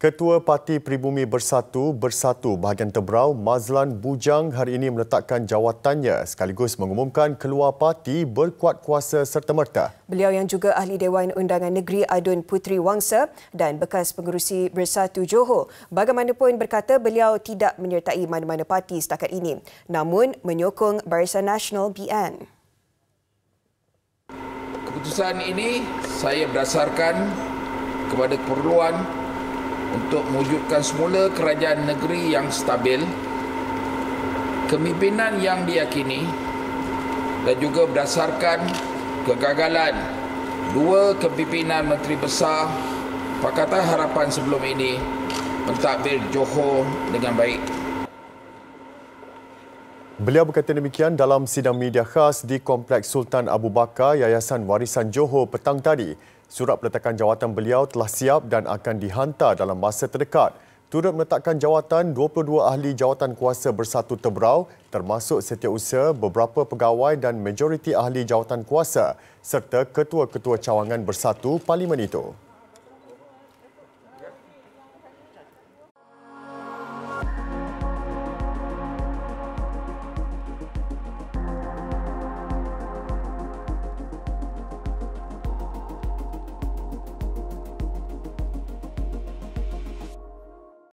Ketua Parti Pribumi Bersatu Bersatu Bahagian Tebrau Mazlan Bujang hari ini meletakkan jawatannya sekaligus mengumumkan keluar parti berkuat kuasa serta merta. Beliau yang juga ahli Dewan Undangan Negeri Adun Putri Wangsa dan bekas pengurusi Bersatu Johor bagaimanapun berkata beliau tidak menyertai mana-mana parti setakat ini namun menyokong Barisan Nasional BN. Keputusan ini saya berdasarkan kepada keperluan untuk mewujudkan semula kerajaan negeri yang stabil, kemimpinan yang diyakini dan juga berdasarkan kegagalan dua kepimpinan Menteri Besar Pakatan Harapan sebelum ini mentadbir Johor dengan baik. Beliau berkata demikian dalam sidang media khas di Kompleks Sultan Abu Bakar Yayasan Warisan Johor petang tadi. Surat peletakan jawatan beliau telah siap dan akan dihantar dalam masa terdekat. Turut meletakkan jawatan 22 ahli jawatan kuasa bersatu Tebrau, termasuk setiausaha beberapa pegawai dan majoriti ahli jawatan kuasa serta ketua-ketua cawangan bersatu parlimen itu.